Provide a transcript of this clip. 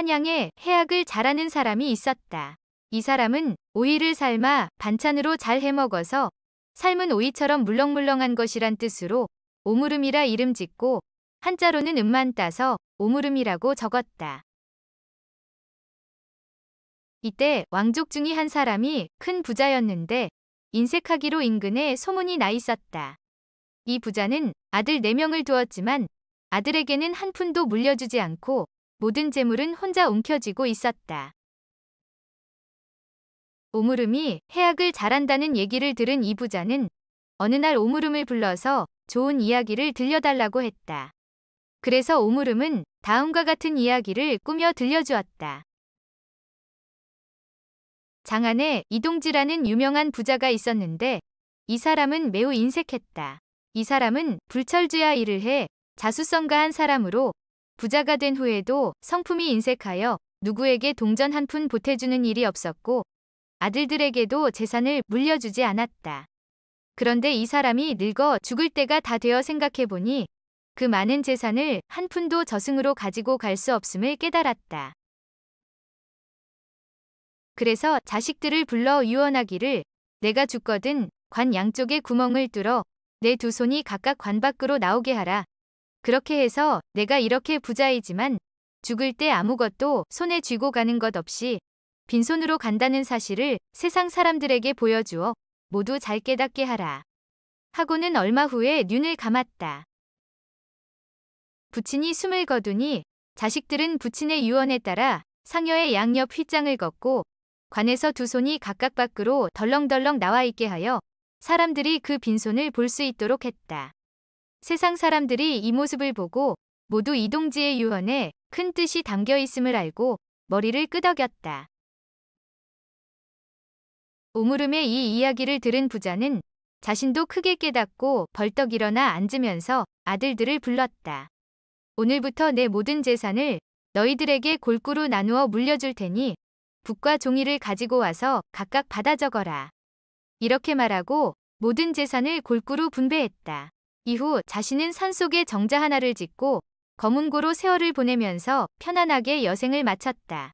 한양에 해악을 잘하는 사람이 있었다. 이 사람은 오이를 삶아 반찬으로 잘 해먹어서 삶은 오이처럼 물렁물렁한 것이란 뜻으로 오무름이라 이름 짓고 한자로는 음만 따서 오무름이라고 적었다. 이때 왕족 중의 한 사람이 큰 부자였는데 인색하기로 인근에 소문이 나 있었다. 이 부자는 아들 4명을 두었지만 아들에게는 한 푼도 물려주지 않고 모든 재물은 혼자 움켜쥐고 있었다. 오무름이 해악을 잘한다는 얘기를 들은 이 부자는 어느 날 오무름을 불러서 좋은 이야기를 들려달라고 했다. 그래서 오무름은 다음과 같은 이야기를 꾸며 들려주었다. 장안에 이동지라는 유명한 부자가 있었는데 이 사람은 매우 인색했다. 이 사람은 불철주야 일을 해 자수성가한 사람으로 부자가 된 후에도 성품이 인색하여 누구에게 동전 한 푼 보태주는 일이 없었고 아들들에게도 재산을 물려주지 않았다. 그런데 이 사람이 늙어 죽을 때가 다 되어 생각해보니 그 많은 재산을 한 푼도 저승으로 가지고 갈 수 없음을 깨달았다. 그래서 자식들을 불러 유언하기를 내가 죽거든 관 양쪽에 구멍을 뚫어 내 두 손이 각각 관 밖으로 나오게 하라. 그렇게 해서 내가 이렇게 부자이지만 죽을 때 아무것도 손에 쥐고 가는 것 없이 빈손으로 간다는 사실을 세상 사람들에게 보여주어 모두 잘 깨닫게 하라. 하고는 얼마 후에 눈을 감았다. 부친이 숨을 거두니 자식들은 부친의 유언에 따라 상여의 양옆 휘장을 걷고 관에서 두 손이 각각 밖으로 덜렁덜렁 나와 있게 하여 사람들이 그 빈손을 볼 수 있도록 했다. 세상 사람들이 이 모습을 보고 모두 이동지의 유언에 큰 뜻이 담겨 있음을 알고 머리를 끄덕였다. 오물음의 이 이야기를 들은 부자는 자신도 크게 깨닫고 벌떡 일어나 앉으면서 아들들을 불렀다. 오늘부터 내 모든 재산을 너희들에게 골고루 나누어 물려줄 테니 북과 종이를 가지고 와서 각각 받아 적어라. 이렇게 말하고 모든 재산을 골고루 분배했다. 이후 자신은 산속에 정자 하나를 짓고 거문고로 세월을 보내면서 편안하게 여생을 마쳤다.